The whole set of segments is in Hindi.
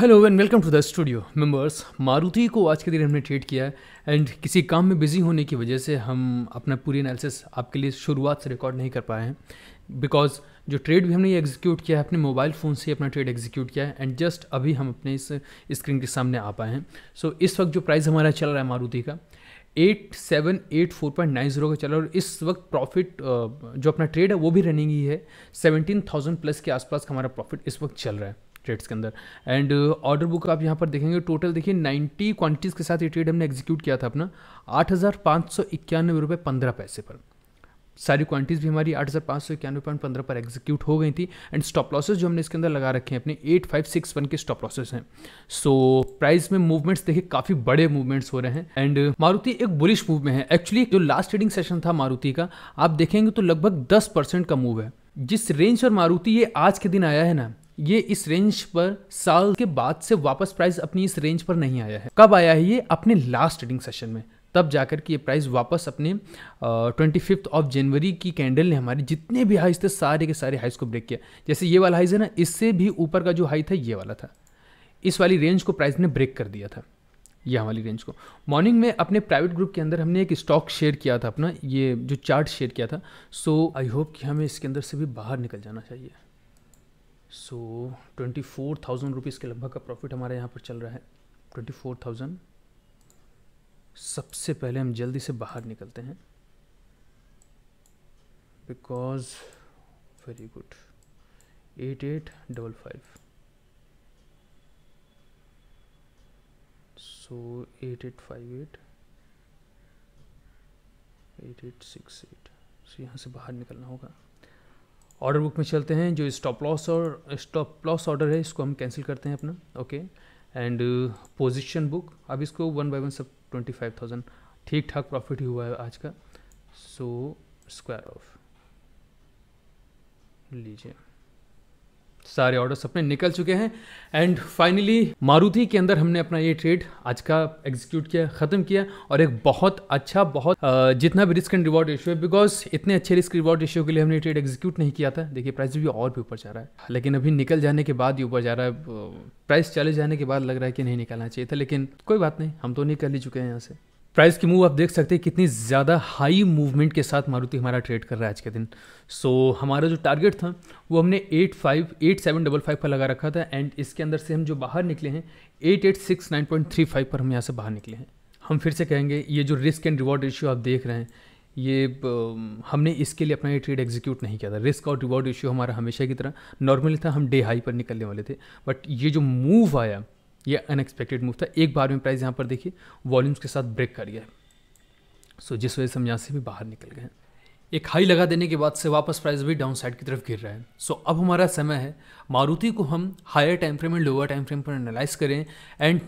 Hello and welcome to the studio members Maruti को आज के दिन हमने ट्रेड किया है एंड किसी काम में बिजी होने की वजह से हम अपना पूरी एनालिसिस आपके लिए शुरुआत से रिकॉर्ड नहीं कर पाए हैं बिकॉज जो ट्रेड भी हमने ये एग्जीक्यूट किया है अपने मोबाइल फ़ोन से अपना ट्रेड एग्जीक्यूट किया है एंड जस्ट अभी हम अपने इस स्क्रीन के सामने आ पाए हैं सो so, इस वक्त जो प्राइस हमारा चल रहा है मारुति का eight seven eight four point nine zero का चल रहा है और इस वक्त प्रॉफिट जो अपना ट्रेड है वो भी रनिंग ही है सेवनटीन थाउजेंड प्लस के आसपास का हमारा प्रॉफिट इस वक्त चल रहा है ट्रेड्स के अंदर एंड ऑर्डर बुक आप यहाँ पर देखेंगे टोटल देखिए 90 क्वांटिटीज़ के साथ ये ट्रेड हमने एग्जीक्यूट किया था अपना आठ हज़ार पाँच सौ इक्यानवे रुपये पंद्रह पैसे पर सारी क्वांटिटीज़ भी हमारी आठ हज़ार पाँच सौ इक्यानवे पॉइंट पंद्रह पर एग्जीक्यूट हो गई थी एंड स्टॉप लॉसेस जो हमने इसके अंदर लगा रखे हैं अपने एट फाइव सिक्स वन के स्टॉप लॉसेस हैं सो प्राइस में मूवमेंट्स देखिए काफ़ी बड़े मूवमेंट्स हो रहे हैं एंड uh, मारुति एक बुलिश मूव में है एक्चुअली जो लास्ट ट्रेडिंग सेशन था मारुति का आप देखेंगे तो लगभग दस परसेंट का मूव है जिस रेंज पर मारुति ये आज के दिन आया है ना ये इस रेंज पर साल के बाद से वापस प्राइस अपनी इस रेंज पर नहीं आया है कब आया है ये अपने लास्ट ट्रेडिंग सेशन में तब जाकर के ये प्राइस वापस अपने ट्वेंटी फिफ्थ ऑफ जनवरी की कैंडल ने हमारे जितने भी हाइस थे सारे के सारे हाइस को ब्रेक किया जैसे ये वाला हाइज है ना इससे भी ऊपर का जो हाई था ये वाला था इस वाली रेंज को प्राइस ने ब्रेक कर दिया था यह हमारी रेंज को मॉर्निंग में अपने प्राइवेट ग्रुप के अंदर हमने एक स्टॉक शेयर किया था अपना ये जो चार्ट शेयर किया था सो आई होप कि हमें इसके अंदर से भी बाहर निकल जाना चाहिए so twenty four thousand rupees के लगभग का प्रॉफिट हमारे यहाँ पर चल रहा है ट्वेंटी फोर थाउजेंड सबसे पहले हम जल्दी से बाहर निकलते हैं because very good eight eight double five so eight eight five eight eight eight six eight so यहाँ से बाहर निकलना होगा ऑर्डर बुक में चलते हैं जो स्टॉप लॉस और स्टॉप लॉस ऑर्डर है इसको हम कैंसिल करते हैं अपना ओके एंड पोजिशन बुक अब इसको वन बाई वन सब ट्वेंटी फाइव थाउजेंड ठीक ठाक प्रॉफिट ही हुआ है आज का सो स्क्वायर ऑफ लीजिए सारे ऑर्डर्स अपने निकल चुके हैं एंड फाइनली मारुति के अंदर हमने अपना ये ट्रेड आज का एग्जीक्यूट किया ख़त्म किया और एक बहुत अच्छा बहुत जितना भी रिस्क एंड रिवॉर्ड रेशियो है बिकॉज इतने अच्छे रिस्क रिवॉर्ड रेशियो के लिए हमने ट्रेड एग्जीक्यूट नहीं किया था देखिए प्राइस भी और भी ऊपर जा रहा है लेकिन अभी निकल जाने के बाद ही ऊपर जा रहा है प्राइस चले जाने के बाद लग रहा है कि नहीं निकलना चाहिए था लेकिन कोई बात नहीं हम तो निकल ही चुके हैं यहाँ से प्राइस की मूव आप देख सकते हैं कितनी ज़्यादा हाई मूवमेंट के साथ मारुति हमारा ट्रेड कर रहा है आज के दिन सो so, हमारा जो टारगेट था वो हमने eight five eight seven double five पर लगा रखा था एंड इसके अंदर से हम जो बाहर निकले हैं eight eight six nine point three five पर हम यहाँ से बाहर निकले हैं हम फिर से कहेंगे ये जो रिस्क एंड रिवॉर्ड रेशियो आप देख रहे हैं ये हमने इसके लिए अपना ये ट्रेड एग्जीक्यूट नहीं किया था रिस्क और रिवॉर्ड रेशियो हमारा हमेशा की तरह नॉर्मली था हम डे हाई पर निकलने वाले थे बट ये जो मूव आया ये अनएक्सपेक्टेड मूव था एक बार में प्राइस यहाँ पर देखिए वॉल्यूम्स के साथ ब्रेक कर गया सो so, जिस वजह से हम यहाँ से भी बाहर निकल गए हैं एक हाई लगा देने के बाद से वापस प्राइस भी डाउन साइड की तरफ गिर रहा है सो so, अब हमारा समय है मारुति को हम higher time frame and lower time frame पर एनालाइज करें एंड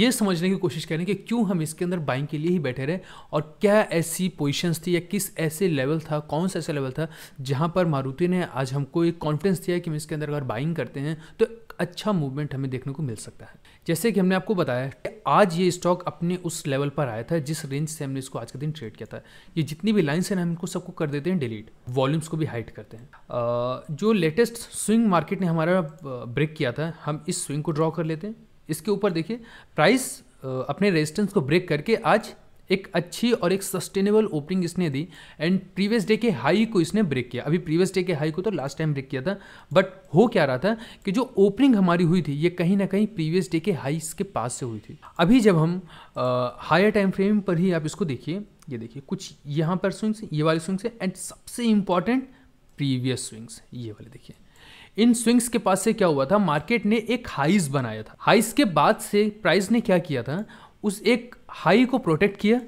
ये समझने की कोशिश करें कि क्यों हम इसके अंदर बाइंग के लिए ही बैठे रहे और क्या ऐसी पोजीशंस थी या किस ऐसे लेवल था कौन सा ऐसा लेवल था जहाँ पर मारुति ने आज हमको एक कॉन्फिडेंस दिया कि हम इसके अंदर अगर बाइंग करते हैं तो अच्छा मूवमेंट हमें देखने को मिल सकता है जैसे कि हमने आपको बताया आज ये स्टॉक अपने उस लेवल पर आया था जिस रेंज से हमने इसको आज के दिन ट्रेड किया था ये जितनी भी लाइन्स हैं हम इनको सबको कर देते हैं डिलीट वॉल्यूम्स को भी हाइट करते हैं जो लेटेस्ट स्विंग मार्केट ने हमारा ब्रेक किया था हम इस स्विंग को ड्रॉ कर लेते हैं इसके ऊपर देखिए प्राइस अपने रेजिस्टेंस को ब्रेक करके आज एक अच्छी और एक सस्टेनेबल ओपनिंग इसने दी एंड प्रीवियस डे के हाई को इसने ब्रेक किया अभी प्रीवियस डे के हाई को तो लास्ट टाइम ब्रेक किया था बट हो क्या रहा था कि जो ओपनिंग हमारी हुई थी ये कहीं ना कहीं प्रीवियस डे के हाई के पास से हुई थी अभी जब हम हायर टाइम फ्रेम पर ही आप इसको देखिए ये देखिए कुछ यहाँ पर स्विंग्स ये वाले स्विंग्स है एंड सबसे इंपॉर्टेंट प्रीवियस स्विंग्स ये वाले देखिए इन स्विंग्स के पास से क्या हुआ था मार्केट ने एक हाइस बनाया था हाइस के बाद से प्राइस ने क्या किया था उस एक हाई को प्रोटेक्ट किया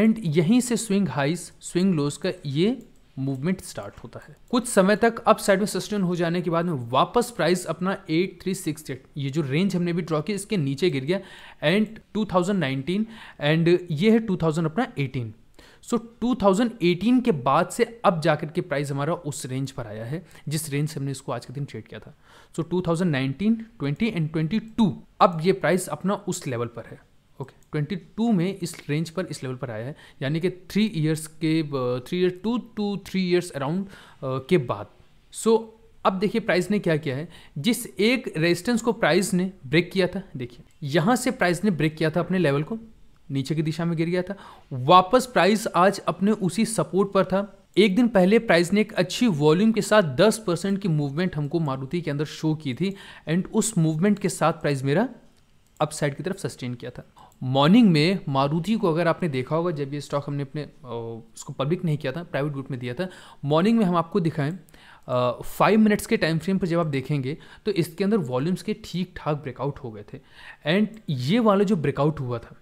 एंड यहीं से स्विंग हाइज स्विंग लोज का ये मूवमेंट स्टार्ट होता है कुछ समय तक अप साइड में सस्टेन हो जाने के बाद में वापस प्राइस अपना एट थ्री एट ये जो रेंज हमने भी ड्रॉ किया इसके नीचे गिर गया एंड 2019 एंड ये है 2000 अपना 18 सो so, 2018 के बाद से अब जाकर के प्राइस हमारा उस रेंज पर आया है जिस रेंज से हमने इसको आज के दिन ट्रेड किया था सो so, 2019 20 एंड 22 अब ये प्राइस अपना उस लेवल पर है ओके ट्वेंटी टू में इस रेंज पर इस लेवल पर आया है यानी कि थ्री ईयर्स के three year two to three years around के बाद सो so, अब देखिए प्राइस ने क्या किया है जिस एक रेजिस्टेंस को प्राइस ने ब्रेक किया था देखिए यहाँ से प्राइस ने ब्रेक किया था अपने लेवल को नीचे की दिशा में गिर गया था वापस प्राइस आज अपने उसी सपोर्ट पर था एक दिन पहले प्राइस ने एक अच्छी वॉल्यूम के साथ 10 परसेंट की मूवमेंट हमको मारुति के अंदर शो की थी एंड उस मूवमेंट के साथ प्राइस मेरा अपसाइड की तरफ सस्टेन किया था मॉर्निंग में मारुति को अगर आपने देखा होगा जब ये स्टॉक हमने अपने उसको पब्लिक नहीं किया था प्राइवेट ग्रुप में दिया था मॉर्निंग में हम आपको दिखाएं फाइव मिनट्स के टाइम फ्रेम पर जब आप देखेंगे तो इसके अंदर वॉल्यूम्स के ठीक ठाक ब्रेकआउट हो गए थे एंड ये वाला जो ब्रेकआउट हुआ था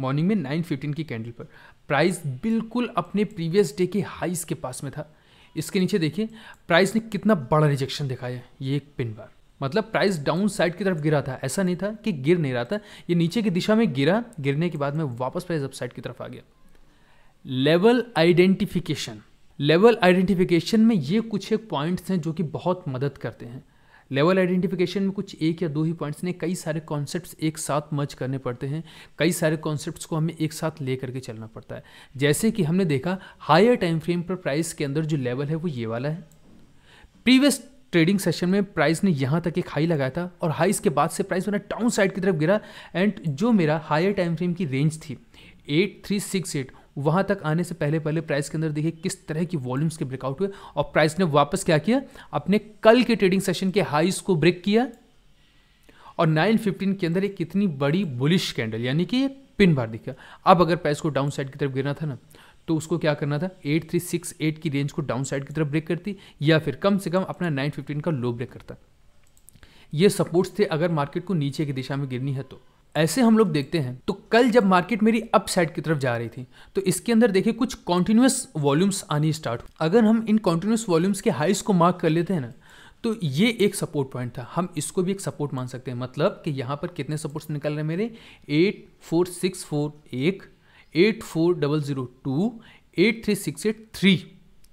मॉर्निंग में नाइन फिफ्टीन की कैंडल पर प्राइस बिल्कुल अपने प्रीवियस डे के हाइस के पास में था इसके नीचे देखिए प्राइस ने कितना बड़ा रिजेक्शन दिखाया ये एक पिन बार मतलब प्राइस डाउन साइड की तरफ गिरा था ऐसा नहीं था कि गिर नहीं रहा था ये नीचे की दिशा में गिरा गिरने के बाद में वापस प्राइस अपसाइड की तरफ आ गया लेवल आइडेंटिफिकेशन लेवल आइडेंटिफिकेशन में ये कुछ एक पॉइंट्स हैं जो कि बहुत मदद करते हैं लेवल आइडेंटिफिकेशन में कुछ एक या दो ही पॉइंट्स ने कई सारे कॉन्सेप्ट्स एक साथ मर्ज करने पड़ते हैं कई सारे कॉन्सेप्ट्स को हमें एक साथ ले करके चलना पड़ता है जैसे कि हमने देखा हायर टाइम फ्रेम पर प्राइस के अंदर जो लेवल है वो ये वाला है प्रीवियस ट्रेडिंग सेशन में प्राइस ने यहाँ तक एक हाई लगाया था और हाई इसके बाद से प्राइस मैंने डाउन साइड की तरफ गिरा एंड जो मेरा हायर टाइम फ्रेम की रेंज थी एट थ्री सिक्स एट वहाँ तक आने से पहले पहले प्राइस के अंदर देखिए किस तरह की वॉल्यूम्स के ब्रेकआउट हुए और प्राइस ने वापस क्या किया अपने कल के ट्रेडिंग सेशन के हाइस को ब्रेक किया और 915 के अंदर एक कितनी बड़ी बुलिश कैंडल यानी कि पिन बार दिखा अब अगर प्राइस को डाउन साइड की तरफ गिरना था ना तो उसको क्या करना था 8368 की रेंज को डाउन साइड की तरफ ब्रेक करती या फिर कम से कम अपना 915 का लो ब्रेक करता ये सपोर्ट्स थे अगर मार्केट को नीचे की दिशा में गिरनी है तो ऐसे हम लोग देखते हैं तो कल जब मार्केट मेरी अप साइड की तरफ जा रही थी तो इसके अंदर देखिए कुछ कॉन्टिन्यूस वॉल्यूम्स आनी स्टार्ट अगर हम इन कॉन्टिन्यूस वॉल्यूम्स के हाइस को मार्क कर लेते हैं ना तो ये एक सपोर्ट पॉइंट था हम इसको भी एक सपोर्ट मान सकते हैं मतलब कि यहाँ पर कितने सपोर्ट्स निकल रहे हैं मेरे एट फोर सिक्स फोर एक eight four double zero two eight three six eight three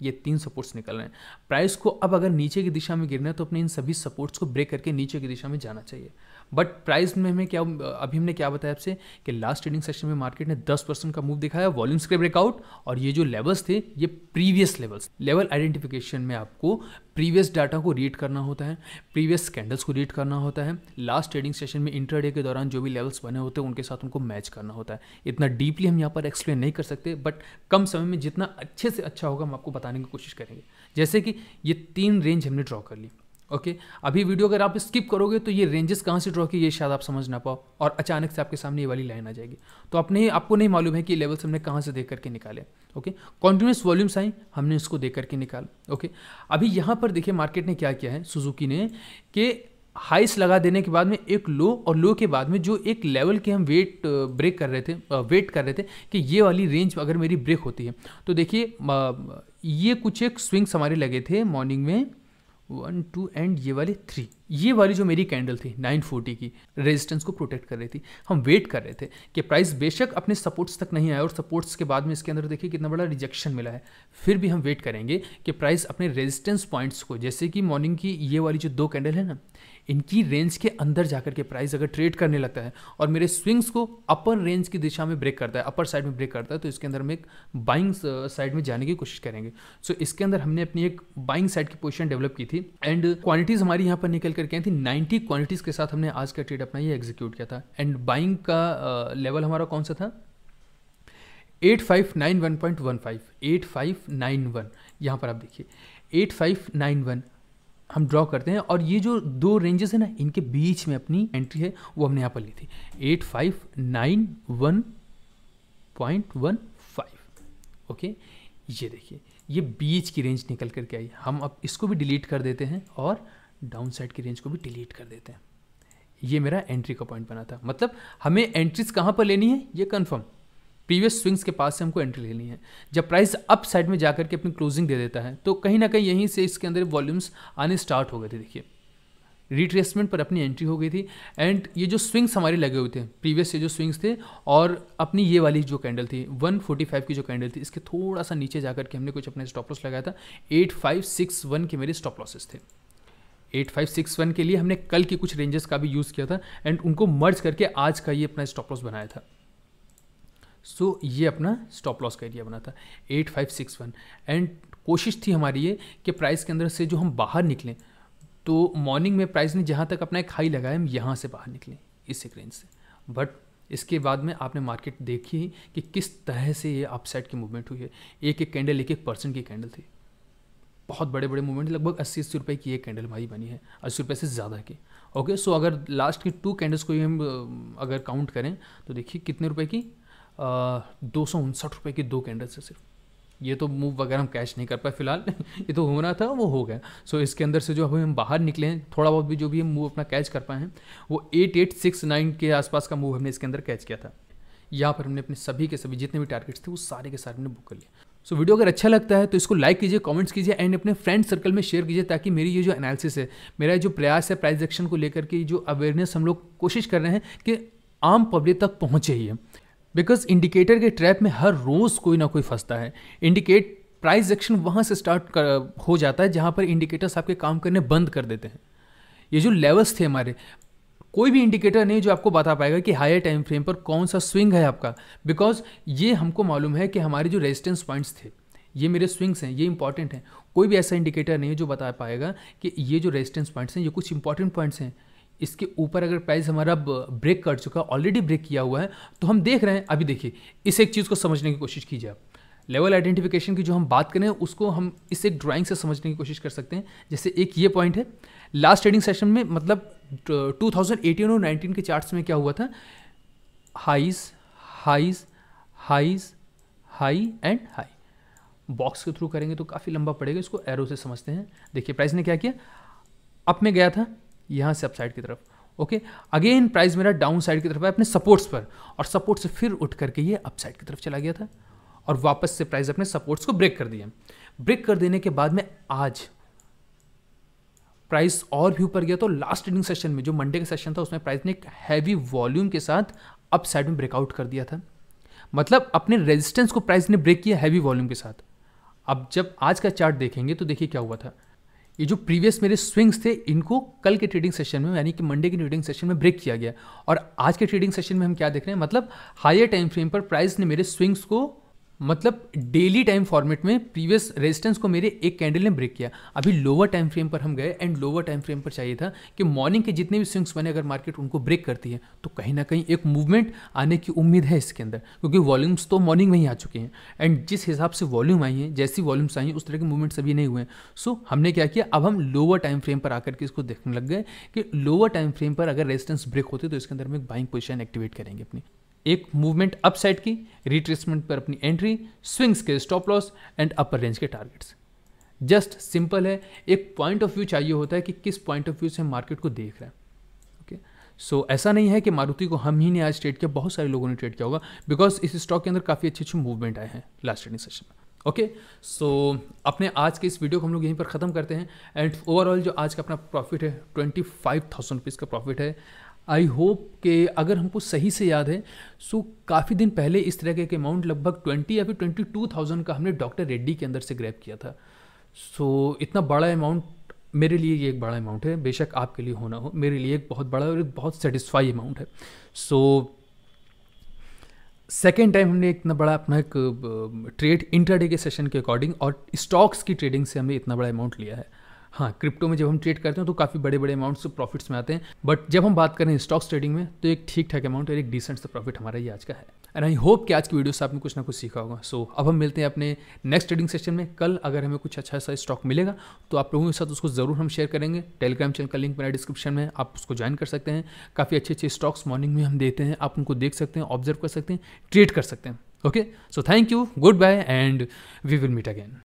ये तीन सपोर्ट्स निकल रहे हैं प्राइस को अब अगर नीचे की दिशा में गिरना है तो अपने इन सभी सपोर्ट्स को ब्रेक करके नीचे की दिशा में जाना चाहिए बट प्राइस में हमें क्या अभी हमने क्या बताया आपसे कि लास्ट ट्रेडिंग सेशन में मार्केट ने 10 परसेंट का मूव दिखाया वॉल्यूम्स के ब्रेकआउट और ये जो लेवल्स थे ये प्रीवियस लेवल्स लेवल आइडेंटिफिकेशन में आपको प्रीवियस डाटा को रीड करना होता है प्रीवियस स्कैंडल्स को रीड करना होता है लास्ट ट्रेडिंग सेशन में इंटरडे के दौरान जो भी लेवल्स बने होते हैं उनके साथ उनको मैच करना होता है इतना डीपली हम यहाँ पर एक्सप्लेन नहीं कर सकते बट कम समय में जितना अच्छे से अच्छा होगा हम आपको बताने की कोशिश करेंगे जैसे कि ये तीन रेंज हमने ड्रॉ कर ली ओके okay? अभी वीडियो अगर आप स्किप करोगे तो ये रेंजेस कहाँ से ड्रॉ की ये शायद आप समझ ना पाओ और अचानक से आपके सामने ये वाली लाइन आ जाएगी तो आपने आपको नहीं मालूम है कि लेवल्स हमने कहाँ से देख करके निकाले ओके कॉन्टिन्यूस वॉल्यूम्स आई हमने इसको देख करके निकाल ओके okay? अभी यहाँ पर देखिए मार्केट ने क्या किया है सुजुकी ने कि हाइस लगा देने के बाद में एक लो और लो के बाद में जो एक लेवल के हम वेट ब्रेक कर रहे थे वेट कर रहे थे कि ये वाली रेंज अगर मेरी ब्रेक होती है तो देखिए ये कुछ एक स्विंग्स हमारे लगे थे मॉर्निंग में वन टू एंड ये वाली थ्री ये वाली जो मेरी कैंडल थी 940 की रेजिस्टेंस को प्रोटेक्ट कर रही थी हम वेट कर रहे थे कि प्राइस बेशक अपने सपोर्ट्स तक नहीं आया और सपोर्ट्स के बाद में इसके अंदर देखिए कितना बड़ा रिजेक्शन मिला है फिर भी हम वेट करेंगे कि प्राइस अपने रेजिस्टेंस पॉइंट्स को जैसे कि मॉर्निंग की ये वाली जो दो कैंडल है ना इनकी रेंज के अंदर जाकर के प्राइस अगर ट्रेड करने लगता है और मेरे स्विंग्स को अपर रेंज की दिशा में ब्रेक करता है अपर साइड में ब्रेक करता है तो इसके अंदर हम एक बाइंग साइड uh, में जाने की कोशिश करेंगे सो so, इसके अंदर हमने अपनी एक बाइंग साइड की पोजिशन डेवलप की थी एंड क्वालिटीज़ हमारी यहाँ पर निकल करके आई थी नाइन्टी क्वालिटीज़ के साथ हमने आज का ट्रेड अपना ये एग्जीक्यूट किया था एंड बाइंग का लेवल uh, हमारा कौन सा था eight five nine one point one five eight five nine one यहाँ पर आप देखिए एट फाइव नाइन वन हम ड्रॉ करते हैं और ये जो दो रेंजेस है ना इनके बीच में अपनी एंट्री है वो हमने यहाँ पर ली थी eight five nine one point one five okay ये देखिए ये बीच की रेंज निकल करके आई हम अब इसको भी डिलीट कर देते हैं और डाउन साइड की रेंज को भी डिलीट कर देते हैं ये मेरा एंट्री का पॉइंट बना था मतलब हमें एंट्रीज कहाँ पर लेनी है ये कन्फर्म प्रीवियस स्विंग्स के पास से हमको एंट्री लेनी है जब प्राइस अप साइड में जाकर के अपनी क्लोजिंग दे देता है तो कहीं ना कहीं यहीं से इसके अंदर वॉल्यूम्स आने स्टार्ट हो गए थे देखिए रिट्रेसमेंट पर अपनी एंट्री हो गई थी एंड ये जो स्विंग्स हमारे लगे हुए थे प्रीवियस ये जो स्विंग्स थे और अपनी ये वाली जो कैंडल थी 145 की जो कैंडल थी इसके थोड़ा सा नीचे जाकर के हमने कुछ अपने स्टॉप लॉस लगाया था 8561 के मेरे स्टॉप लॉसेस थे 8561 के लिए हमने कल की कुछ रेंजेस का भी यूज़ किया था एंड उनको मर्ज करके आज का ये अपना स्टॉप लॉस बनाया था सो so, ये अपना स्टॉप लॉस का एरिया बना था eight five six one and कोशिश थी हमारी ये कि प्राइस के अंदर से जो हम बाहर निकलें तो मॉर्निंग में प्राइस ने जहाँ तक अपना एक हाई लगाया हम यहाँ से बाहर निकलें इस एक रेंज से बट इसके बाद में आपने मार्केट देखी कि किस तरह से ये अपसाइड की मूवमेंट हुई है एक एक कैंडल एक एक परसेंट की कैंडल थी बहुत बड़े बड़े मूवमेंट लगभग अस्सी अस्सी रुपये की एक कैंडल हमारी बनी है अस्सी रुपये से ज़्यादा की ओके सो अगर लास्ट की टू कैंडल्स को ही हम अगर काउंट करें तो देखिए कितने रुपए की दो सौ उनसठ रुपये की दो कैंडल से सिर्फ ये तो मूव वगैरह हम कैच नहीं कर पाए फिलहाल ये तो होना था वो हो गया सो so, इसके अंदर से जो अभी हम बाहर निकले हैं थोड़ा बहुत भी जो भी हम मूव अपना कैच कर पाए हैं वो एट एट सिक्स नाइन के आसपास का मूव हमने इसके अंदर कैच किया था यहाँ पर हमने अपने सभी के सभी जितने भी टारगेट्स थे वो सारे के सारे हमने बुक कर लिए सो so, वीडियो अगर अच्छा लगता है तो इसको लाइक कीजिए कमेंट्स कीजिए एंड अपने फ्रेंड सर्कल में शेयर कीजिए ताकि मेरी ये जो एनालिसिस है मेरा जो प्रयास है प्राइस एक्शन को लेकर के जो अवेयरनेस हम लोग कोशिश कर रहे हैं कि आम पब्लिक तक पहुँचे ही है बिकॉज इंडिकेटर के ट्रैप में हर रोज़ कोई ना कोई फंसता है इंडिकेट प्राइस एक्शन वहाँ से स्टार्ट कर, हो जाता है जहाँ पर इंडिकेटर्स आपके काम करने बंद कर देते हैं ये जो लेवल्स थे हमारे कोई भी इंडिकेटर नहीं जो आपको बता पाएगा कि हायर टाइम फ्रेम पर कौन सा स्विंग है आपका बिकॉज ये हमको मालूम है कि हमारे जो रेजिस्टेंस पॉइंट्स थे ये मेरे स्विंग्स हैं ये इंपॉर्टेंट हैं कोई भी ऐसा इंडिकेटर नहीं है जो बता पाएगा कि ये जो रेजिस्टेंस पॉइंट्स हैं ये कुछ इंपॉर्टेंट पॉइंट्स हैं इसके ऊपर अगर प्राइस हमारा ब्रेक कर चुका ऑलरेडी ब्रेक किया हुआ है तो हम देख रहे हैं अभी देखिए इस एक चीज़ को समझने की कोशिश कीजिए आप लेवल आइडेंटिफिकेशन की जो हम बात करें उसको हम इस एक ड्राइंग से समझने की कोशिश कर सकते हैं जैसे एक ये पॉइंट है लास्ट ट्रेडिंग सेशन में मतलब 2018 और 19 के चार्ट्स में क्या हुआ था highs highs highs high and high box के थ्रू करेंगे तो काफ़ी लंबा पड़ेगा इसको एरो से समझते हैं देखिए प्राइस ने क्या किया अप में गया था यहाँ से अपसाइड की तरफ ओके अगेन प्राइस मेरा डाउन साइड की तरफ है अपने सपोर्ट्स पर और सपोर्ट से फिर उठ करके ये अपसाइड की तरफ चला गया था और वापस से प्राइस अपने सपोर्ट्स को ब्रेक कर दिया ब्रेक कर देने के बाद में आज प्राइस और भी ऊपर गया तो लास्ट ट्रेडिंग सेशन में जो मंडे का सेशन था उसमें प्राइस ने एक हैवी वॉल्यूम के साथ अप साइड में ब्रेकआउट कर दिया था मतलब अपने रेजिस्टेंस को प्राइस ने ब्रेक किया हैवी वॉल्यूम के साथ अब जब आज का चार्ट देखेंगे तो देखिए क्या हुआ था ये जो प्रीवियस मेरे स्विंग्स थे इनको कल के ट्रेडिंग सेशन में यानी कि मंडे के ट्रेडिंग सेशन में ब्रेक किया गया और आज के ट्रेडिंग सेशन में हम क्या देख रहे हैं मतलब हायर टाइम फ्रेम पर प्राइस ने मेरे स्विंग्स को मतलब डेली टाइम फॉर्मेट में प्रीवियस रेजिस्टेंस को मेरे एक कैंडल ने ब्रेक किया अभी लोअर टाइम फ्रेम पर हम गए एंड लोअर टाइम फ्रेम पर चाहिए था कि मॉर्निंग के जितने भी स्विंग्स बने अगर मार्केट उनको ब्रेक करती है तो कहीं ना कहीं एक मूवमेंट आने की उम्मीद है इसके अंदर क्योंकि वॉल्यूम्स तो मॉर्निंग में ही आ चुके हैं एंड जिस हिसाब से वॉल्यूम आई हैं जैसी वॉल्यूम्स आई हैं उस तरह के मूवमेंट्स अभी नहीं हुए हैं सो so, हमने क्या किया अब हम लोअर टाइम फ्रेम पर आकर के इसको देखने लग गए कि लोअर टाइम फ्रेम पर अगर रेजिस्टेंस ब्रेक होती तो इसके अंदर हम एक बाइंग पोजिशन एक्टिवेट करेंगे अपनी एक मूवमेंट अप साइड की रिट्रेसमेंट पर अपनी एंट्री स्विंग्स के stop loss and upper range के टारगेट्स जस्ट सिंपल है एक पॉइंट ऑफ व्यू चाहिए होता है कि किस पॉइंट ऑफ व्यू से हम मार्केट को देख रहे हैं ओके सो ऐसा नहीं है कि मारुति को हम ही ने आज ट्रेड किया बहुत सारे लोगों ने ट्रेड किया होगा बिकॉज इस स्टॉक के अंदर काफ़ी अच्छे अच्छे मूवमेंट आए हैं लास्ट ट्रेडिंग सेशन में ओके सो अपने आज के इस वीडियो को हम लोग यहीं पर ख़त्म करते हैं एंड ओवरऑल जो आज का अपना प्रॉफिट है ट्वेंटी फाइव थाउजेंड रुपीज़ का प्रॉफिट है आई होप कि अगर हमको सही से याद है सो काफ़ी दिन पहले इस तरह के अमाउंट लगभग ट्वेंटी या फिर ट्वेंटी टू थाउजेंड का हमने डॉक्टर रेड्डी के अंदर से ग्रैप किया था सो so, इतना बड़ा अमाउंट मेरे लिए ये एक बड़ा अमाउंट है बेशक आपके लिए होना हो मेरे लिए एक बहुत बड़ा और एक बहुत सेटिस्फाई अमाउंट है सो सेकेंड टाइम हमने इतना बड़ा अपना एक ट्रेड इंटरडे के सेशन के अकॉर्डिंग और स्टॉक्स की ट्रेडिंग से हमने इतना बड़ा अमाउंट लिया है हाँ क्रिप्टो में जब हम ट्रेड करते हैं तो काफ़ी बड़े बड़े अमाउंट्स प्रॉफिट्स में आते हैं बट जब हम बात करें स्टॉक्स ट्रेडिंग में तो एक ठीक ठाक अमाउंट और एक डिसेंट सा प्रॉफिट हमारा ये आज का है एंड आई होप कि आज की वीडियो से आपने कुछ ना कुछ सीखा होगा सो so, अब हम मिलते हैं अपने नेक्स्ट ट्रेडिंग सेशन में कल अगर हमें कुछ अच्छा सा स्टॉक मिलेगा तो आप लोगों के साथ उसको ज़रूर हम शेयर करेंगे टेलीग्राम चैनल का लिंक मेरा डिस्क्रिप्शन में आप उसको ज्वाइन कर सकते हैं काफ़ी अच्छे अच्छे स्टॉक्स मॉर्निंग में हम देते हैं आप उनको देख सकते हैं ऑब्जर्व कर सकते हैं ट्रेड कर सकते हैं okay so thank you goodbye and we will meet again